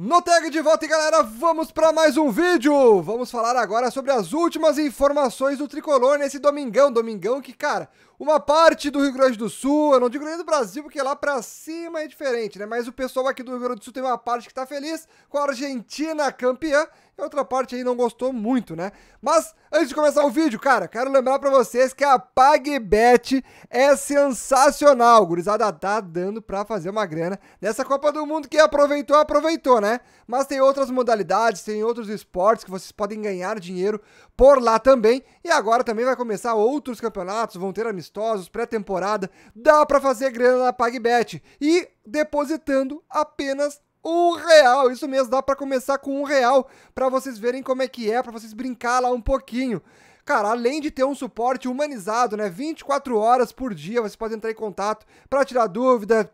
No tag de volta, galera, vamos para mais um vídeo! Vamos falar agora sobre as últimas informações do Tricolor nesse domingão. Domingão que, cara, uma parte do Rio Grande do Sul, eu não digo nem do Brasil, porque lá pra cima é diferente, né? Mas o pessoal aqui do Rio Grande do Sul tem uma parte que tá feliz com a Argentina campeã a outra parte aí não gostou muito, né? Mas antes de começar o vídeo, cara, quero lembrar para vocês que a PagBet é sensacional. Gurizada tá dando para fazer uma grana nessa Copa do Mundo que aproveitou, aproveitou, né? Mas tem outras modalidades, tem outros esportes que vocês podem ganhar dinheiro por lá também. E agora também vai começar outros campeonatos, vão ter amistosos, pré-temporada. Dá para fazer grana na PagBet e depositando apenas um real. Isso mesmo, dá para começar com um real para vocês verem como é que é, para vocês brincar lá um pouquinho. Cara, além de ter um suporte humanizado, né? 24 horas por dia, você pode entrar em contato para tirar dúvida,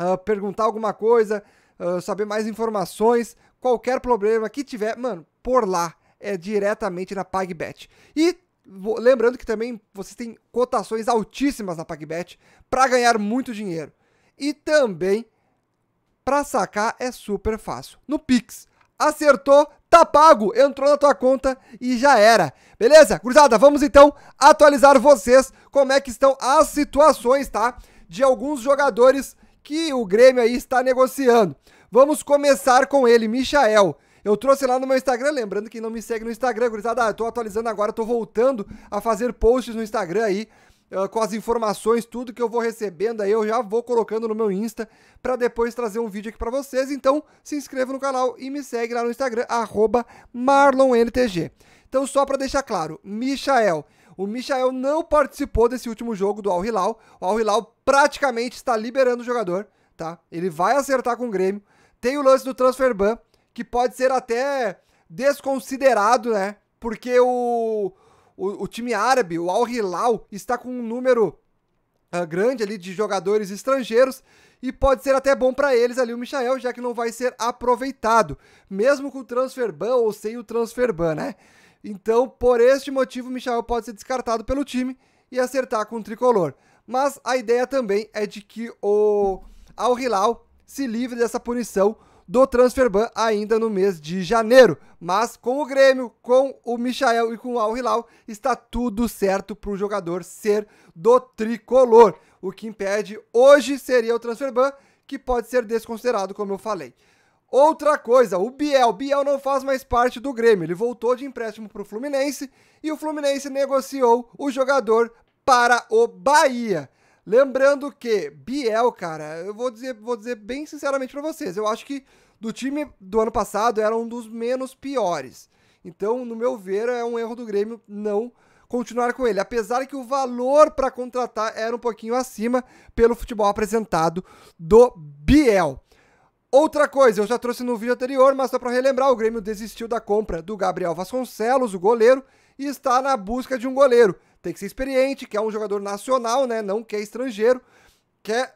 uh, perguntar alguma coisa, uh, saber mais informações, qualquer problema que tiver, mano, por lá, é diretamente na PagBet. E lembrando que também vocês têm cotações altíssimas na PagBet para ganhar muito dinheiro. E também para sacar é super fácil. No Pix, acertou, tá pago, entrou na tua conta e já era. Beleza? Cruzada, vamos então atualizar vocês como é que estão as situações, tá? De alguns jogadores que o Grêmio aí está negociando. Vamos começar com ele, Michael. Eu trouxe lá no meu Instagram, lembrando que não me segue no Instagram, gurizada, eu tô atualizando agora, tô voltando a fazer posts no Instagram aí ah, com as informações, tudo que eu vou recebendo aí, eu já vou colocando no meu Insta para depois trazer um vídeo aqui para vocês. Então, se inscreva no canal e me segue lá no Instagram, marlonntg. Então, só para deixar claro, Michael, o Michael não participou desse último jogo do Al Hilal. O Al Hilal praticamente está liberando o jogador, tá? Ele vai acertar com o Grêmio. Tem o lance do transfer ban, que pode ser até desconsiderado, né? Porque o o, o time árabe, o Al Hilal, está com um número uh, grande ali de jogadores estrangeiros e pode ser até bom para eles ali o Michael, já que não vai ser aproveitado, mesmo com o transfer ban ou sem o transfer ban, né? Então, por este motivo, o Michael pode ser descartado pelo time e acertar com o tricolor. Mas a ideia também é de que o Al Hilal se livre dessa punição do Transferban ainda no mês de janeiro. Mas com o Grêmio, com o Michael e com o Al Hilal, está tudo certo para o jogador ser do tricolor. O que impede hoje seria o Transferban, que pode ser desconsiderado, como eu falei. Outra coisa, o Biel. Biel não faz mais parte do Grêmio. Ele voltou de empréstimo para o Fluminense e o Fluminense negociou o jogador para o Bahia. Lembrando que Biel, cara, eu vou dizer, vou dizer bem sinceramente para vocês, eu acho que do time do ano passado era um dos menos piores. Então, no meu ver, é um erro do Grêmio não continuar com ele, apesar que o valor para contratar era um pouquinho acima pelo futebol apresentado do Biel. Outra coisa, eu já trouxe no vídeo anterior, mas só para relembrar, o Grêmio desistiu da compra do Gabriel Vasconcelos, o goleiro, e está na busca de um goleiro tem que ser experiente, que é um jogador nacional, né? Não quer estrangeiro, quer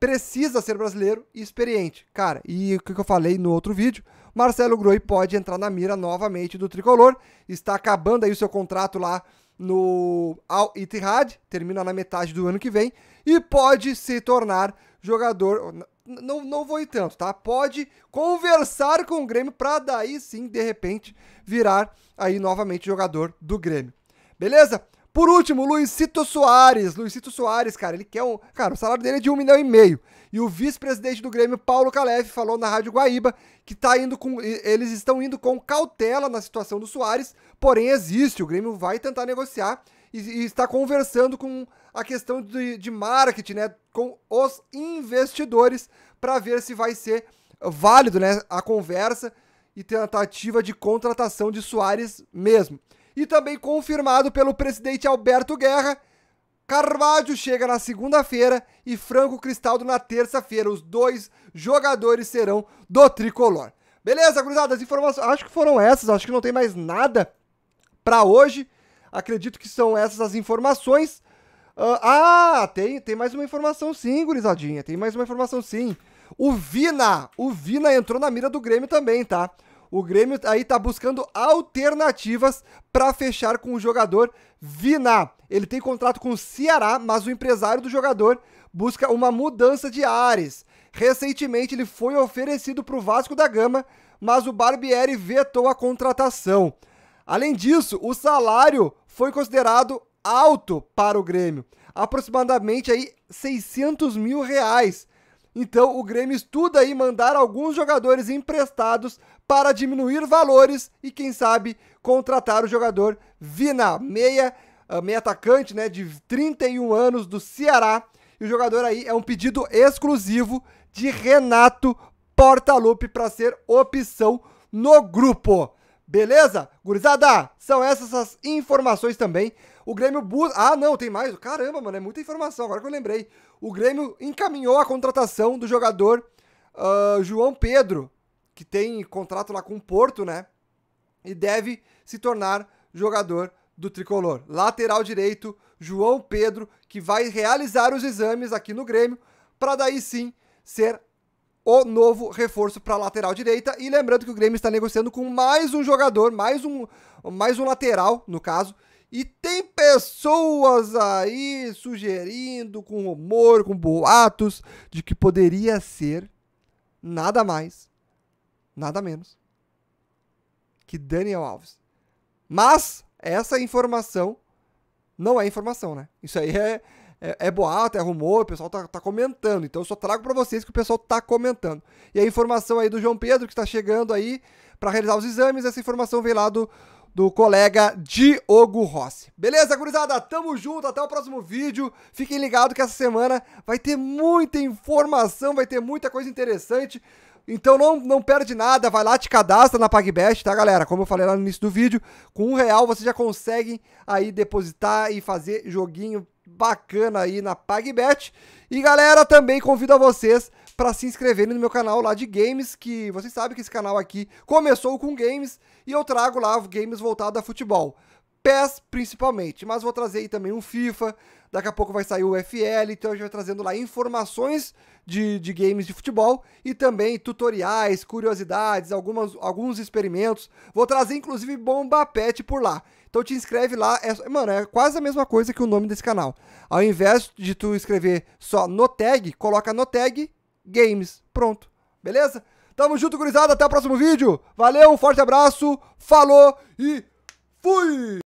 precisa ser brasileiro e experiente. Cara, e o que eu falei no outro vídeo, Marcelo Groi pode entrar na mira novamente do Tricolor, está acabando aí o seu contrato lá no Al Ittihad, termina na metade do ano que vem, e pode se tornar jogador. Não, não vou ir tanto, tá? Pode conversar com o Grêmio para daí sim, de repente, virar aí novamente jogador do Grêmio. Beleza? Por último, Luizito Soares. Luizito Soares, cara, ele quer um. Cara, o salário dele é de um milhão e meio. E o vice-presidente do Grêmio, Paulo Calef, falou na Rádio Guaíba que tá indo com. Eles estão indo com cautela na situação do Soares, porém existe. O Grêmio vai tentar negociar e, e está conversando com a questão de, de marketing, né? Com os investidores, para ver se vai ser válido, né? A conversa e tentativa de contratação de Soares mesmo e também confirmado pelo presidente Alberto Guerra. Carvalho chega na segunda-feira e Franco Cristaldo na terça-feira. Os dois jogadores serão do tricolor. Beleza, gurizada? As informações, acho que foram essas, acho que não tem mais nada para hoje. Acredito que são essas as informações. Ah, ah, tem, tem mais uma informação sim, gurizadinha. Tem mais uma informação sim. O Vina, o Vina entrou na mira do Grêmio também, tá? O Grêmio aí tá buscando alternativas para fechar com o jogador Viná. Ele tem contrato com o Ceará, mas o empresário do jogador busca uma mudança de ares. Recentemente ele foi oferecido para o Vasco da Gama, mas o Barbieri vetou a contratação. Além disso, o salário foi considerado alto para o Grêmio, aproximadamente aí 600 mil reais. Então o Grêmio estuda aí mandar alguns jogadores emprestados para diminuir valores e quem sabe contratar o jogador Vina, meia, ah, meia atacante, né, de 31 anos do Ceará. E o jogador aí é um pedido exclusivo de Renato Portaluppi para ser opção no grupo. Beleza? Gurizada, são essas as informações também. O Grêmio busca. Ah, não, tem mais. Caramba, mano, é muita informação. Agora que eu lembrei o Grêmio encaminhou a contratação do jogador uh, João Pedro, que tem contrato lá com o Porto, né? E deve se tornar jogador do tricolor. Lateral direito, João Pedro, que vai realizar os exames aqui no Grêmio, para daí sim ser o novo reforço para a lateral direita. E lembrando que o Grêmio está negociando com mais um jogador, mais um, mais um lateral, no caso, e tem pessoas aí sugerindo com rumor, com boatos, de que poderia ser nada mais, nada menos que Daniel Alves. Mas essa informação não é informação, né? Isso aí é, é, é boato, é rumor, o pessoal tá, tá comentando. Então eu só trago para vocês que o pessoal tá comentando. E a informação aí do João Pedro, que está chegando aí para realizar os exames, essa informação veio lá do do colega Diogo Rossi. Beleza, gurizada? Tamo junto, até o próximo vídeo. Fiquem ligados que essa semana vai ter muita informação, vai ter muita coisa interessante. Então não, não perde nada, vai lá, te cadastra na PagBest, tá, galera? Como eu falei lá no início do vídeo, com um real você já consegue aí depositar e fazer joguinho bacana aí na PagBet. E galera, também convido a vocês para se inscreverem no meu canal lá de games, que vocês sabem que esse canal aqui começou com games e eu trago lá games voltados a futebol. PES principalmente, mas vou trazer aí também um FIFA, daqui a pouco vai sair o FL, então a gente vai trazendo lá informações de, de games de futebol e também tutoriais, curiosidades, algumas, alguns experimentos. Vou trazer inclusive Bomba Pet por lá. Então te inscreve lá, é, mano, é quase a mesma coisa que o nome desse canal. Ao invés de tu escrever só no tag, coloca no tag games, pronto, beleza? Tamo junto, gurizada, até o próximo vídeo. Valeu, um forte abraço, falou e fui!